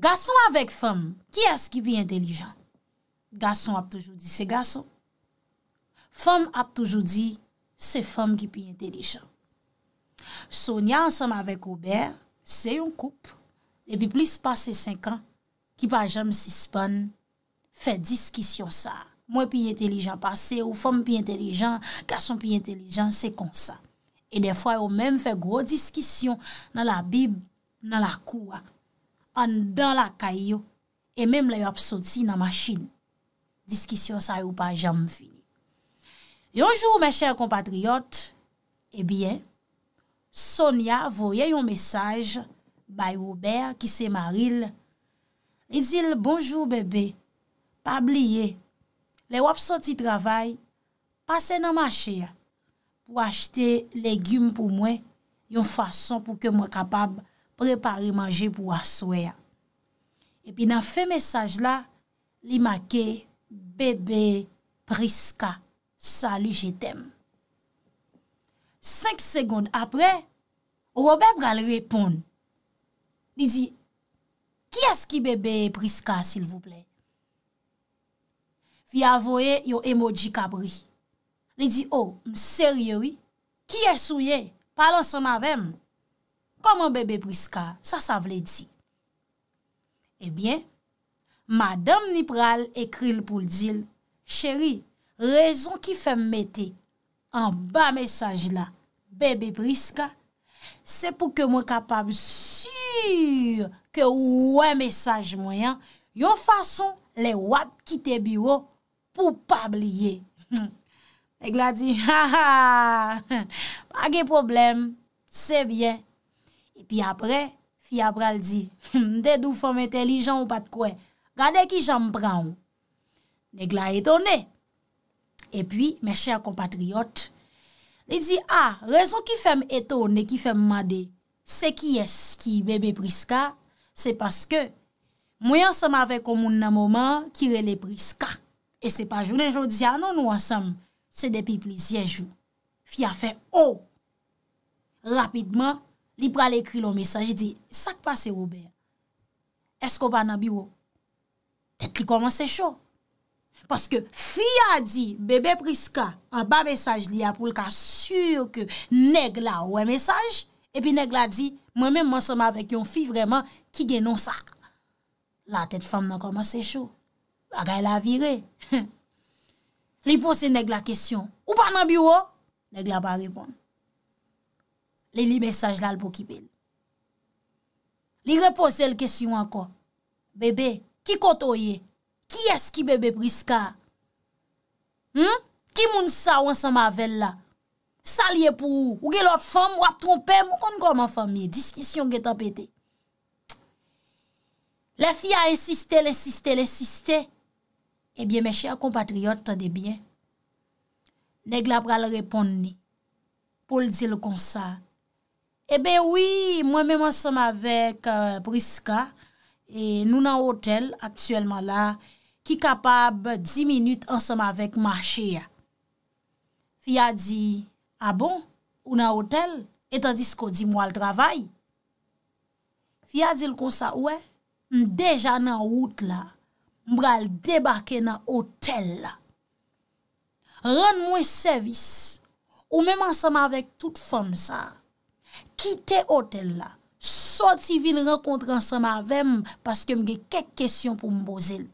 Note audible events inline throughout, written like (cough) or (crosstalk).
Gason avèk fèm, ki as ki pi intelijan? Gason ap toujou di, se gason. Fèm ap toujou di, se fèm ki pi intelijan. Sonia ansèm avèk ou bè, se yon koup. Epi plis pase 5 an, ki pa jèm si spon, fè diskisyon sa. Mwen pi intelijan pase, ou fèm pi intelijan, gason pi intelijan, se kon sa. E defwa ou mèm fè gwo diskisyon nan la bib, nan la kouwa. an dan la kay yo, e menm le yo ap soti nan machin. Diskisyon sa yo pa jam fini. Yonjou, mè chèr kompatriyot, e eh bie, Sonia voye yon mesaj bay Roubert ki se maril, li zil bonjou bebe, pa bliye, le yo ap soti travay, pase nan machin, pou achte legume pou mwen, yon fason pou ke mwen kapab Repari manje pou aswe ya. E pi nan fe mesaj la, li make bebe briska. Sali jitem. 5 segonde apre, ouwebe pral repon. Li di, ki eski bebe briska sil vouple? Fi avoye yo emoji kabri. Li di, oh, ou, mseri yoi, ki esou ye? Palon sanavem. Koman bebe priska, sa sa vle di. Ebyen, madame nipral ekril pou l'dil, cheri, rezon ki fèm mette, an ba mesaj la, bebe priska, se pou ke mwen kapab sur ke wè mesaj mwen yan, yon fason le wap kite biwo pou pabliye. E gladi, (laughs) (laughs) ha ha, (laughs) page problem, sebyen, E pi apre, fi apre al di, (laughs) mde dou fom entelijan ou pat kwen, gade ki janm pran ou. Nek la etone. E pi, me chèr kompatriot, li di, ah, ah non, a, rezon ki fèm etone, ki fèm made, se ki es ki bebe pris ka, se paske, mwen yon seman vek omoun nan mouman, ki rele pris ka. E se pa jounen, joun di, anon nou ansem, se depi plisye joun. Fi a fè, o, rapidman, li pral ekri loun mesaj di, sak pa se Roubert? Esko pa nan biwo? Tet li komanse chou? Paske fi a di, bebe Priska, an ba mesaj li a pou lka sur ke, neg la ouwe mesaj, epi neg la di, mwen men monsama vek yon fi vreman, ki genon sak. La tet fam nan komanse chou. La gay la vire. (laughs) Li pose neg la kesyon, ou pa nan biwo? Neg la pa repon. Li li mesaj lal pou ki bel. Li repose l kesyon anko. Bebe, ki koto ye? Ki eski bebe pris ka? Ki hmm? moun sa wansan mavel la? Sa liye pou ou? Ou ge l ot fom? Ou ap trompe? Mou kon kon man fom ye? Diskisyon ge tapete. Le fi a insisté, l'insisté, l'insisté. Ebyen eh meshe a kompatriote tande bien. Neg la pral repond ni. Pol di le konsa. Ebe wii, mwen mwen seman vek briska, euh, e nou nan hotel, aktuelman la, ki kapab di minut ah an seman vek mwache ya. Fi a di, abon, ou nan hotel, etan disko di mwa l travay. Fi a di l konsa, ouwe, mdeja nan wout la, mbra l debake nan hotel la. Renn mwen servis, ou mwen mwen seman vek tout fom sa, Kite otel la, sot si vin renkontre ansama vem, paske mge kek kesyon pou mbozil.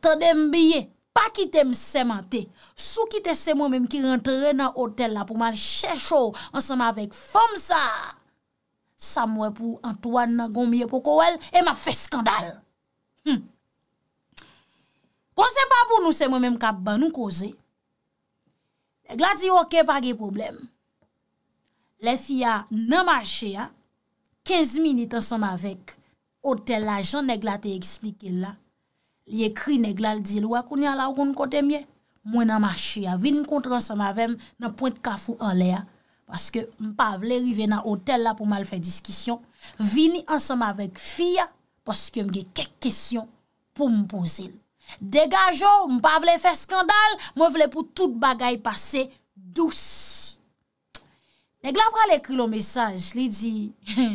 Tande mbiye, pa kite mseman te, sou kite se mwen menm ki rentre nan otel la, pou mal chèchou ansama vek fòm sa, sa mwen pou antoan nan gomye pou kowel, e ma fè skandal. Hm. Kon se pa pou nou se mwen menm kap ban nou koze, gladi yo ke pa ge probleme. Le fiya ah, nanmache ah, ya, 15 minute ansanm avek, hotel la, jan negla te eksplike la, li ekri negla li di lwa, konya la wakoun kote mye, mwen nanmache ya, ah, vin kontran ansanm avem, nan point kafou anle ya, paske mpa vle rive nan hotel la, pou mal fè diskisyon, vin ansanm avek fiya, paske mge kek kesyon, pou mpozil. Degajo, mpa vle fè skandal, mwen vle pou tout bagay pase, douss. Neg la pral ekri lo mesaj, li di, (laughs)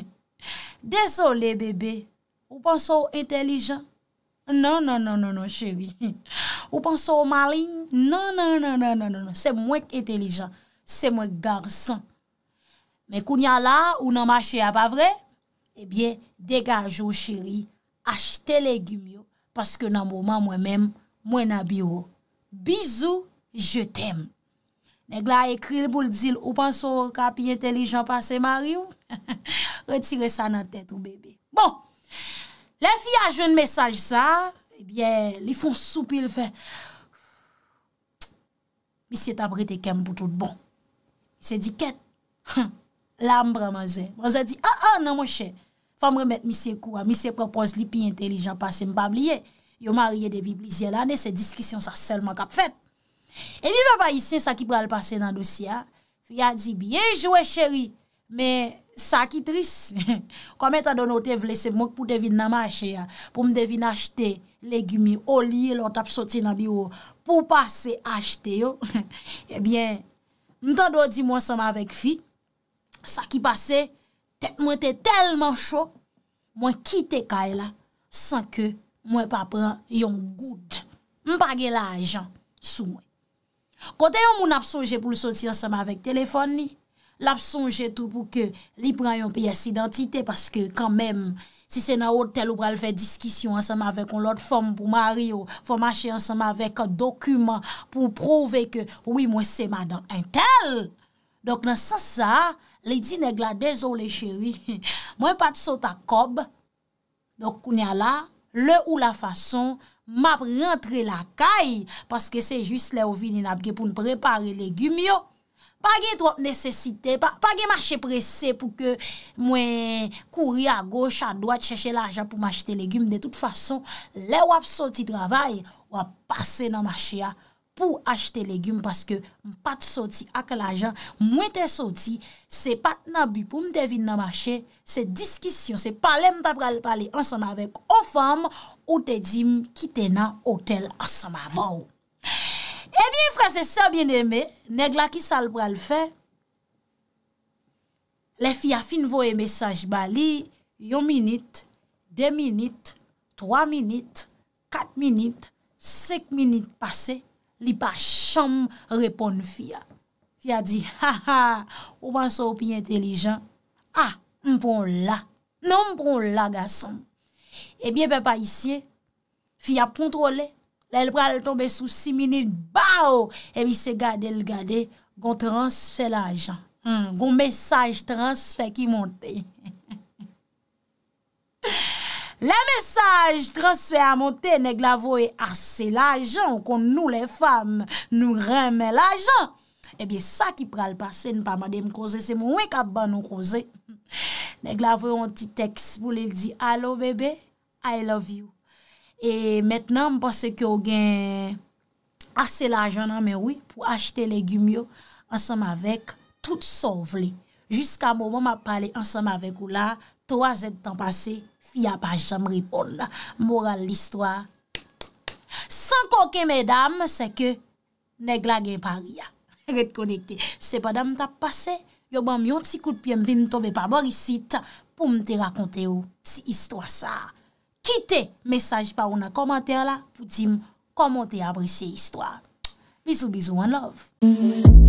desole bebe, ou panso ou entelijan? Non, non, non, non, non, chéri. (laughs) Ou panso ou malin? Non, non, non, non, non, non. non se mwenk entelijan, se mwenk garsan. Me kounya la, ou nanmache a pa vre? Ebyen, eh degajo chéri, achete legumyo, paske nan mouman mwen mèm, mwen nabiyo. Bizou, je teme. Nèk la ekri l boul dizil, ou panso kapi intelijan pase mary ou? (laughs) Retire sa nan tèt ou bebe. Bon, la fi a jwen mesaj sa, ebyen, li fon soupil fe. Misye tabri te kem boutout bon. Se di ket, lam braman ze. Braman ze di, an ah, an ah, nan monshe, fam remet misye kou an, misye propons li pi intelijan pase m bab liye. Yo marye de vi blizye l ane, se diskisyon sa selman kap fet. E mi va pa yise sa ki pral pase nan dosya, fi a di biye jwe cheri, me sa ki tris, kome ta donote vlese mwen pou devin nama a che ya, pou m devin achete legumi, oli, lor tap sote nan biyo, pou pase achete yo, (laughs) e bien, m tan do di mwen sama avek fi, sa ki pase, tet mwen te telman chok, mwen kite kay la, san ke mwen pa pran yon gout, m bagye la ajan sou mwen. Kote yon moun ap sonje pou l'soti ansema vek telefon ni. L'ap sonje tou pou ke li pran yon piyes identite. Paske kanmem, si se nan otel ou pral vek diskisyon ansema vek on lot fom pou mari ou fom ashe ansema vek an dokumen pou prouve ke, oui mwen seman dan entel. Dok nan sa sa, le di negla dezo le cheri. Mwen pat sota kob. Dok koun ya la, le ou la fason. map rentre la kay, paske se jist le ovini napge pou n'prepare legume yo, pa ge trot nesesite, pa ge mache prese pou ke mwen kouri a goch a doat, cheshe la ajan pou machete legume, de tout fason, le wap sol ti travay, wap pase nan mache a goch, pou achete legume, paske m pat soti ak la jan, mwen te soti, se pat nan bu pou m devin nan mache, se diskisyon, se pale m ta pral pale ansan avèk, ou te di m kite nan otel ansan avèk. E bi yon franse eh sa bien eme, neg la ki sal pral fe, le fi a fin vo e mesaj bali, yon minute, de minute, twa minute, kat minute, sek minute pase, Li pa chanm repon fi a. Fi a di, ha ha, ou pa sou pi intelijan. Ah, ha, mpon la. Non mpon la, gason. Ebi eh e pe pa isye, fi a kontrole. La el pral tombe sou 6 minit, ba ou. Ebi se gade, el gade, gon transfè la ajan. Hmm, gon mesaj transfè ki monte. (laughs) Le mesaj transfè a montè, neg lavo e asè l'ajan kont nou le fam, nou remè l'ajan. Ebyè sa ki pral pase, nou pa madèm kouze, se moun wè kap ban nou kouze. Neg lavo e yon ti teks pou lè di, alo bebe, I love you. Et maintenant, m'pase ki yon gen asè l'ajan nan, mè wè, pou achete legum yo, ansam avèk, tout sov lè. Jiska mou, mou m'a pale ansam avèk ou la, to a zè de tan pase. Fiya pa jèm ripon la. Moral l'histoire. San koke mèdame, se ke neg la gen pari ya. (laughs) Ret konekte. Se pa dame ta pase, yoban myon ti koute pièm vi nou tobe pa bor isi ta pou mè te rakonte ou si histoire sa. Kite mesaj pa ou nan komantè la pou di m komantè apre si histoire. Bisou bisou an love.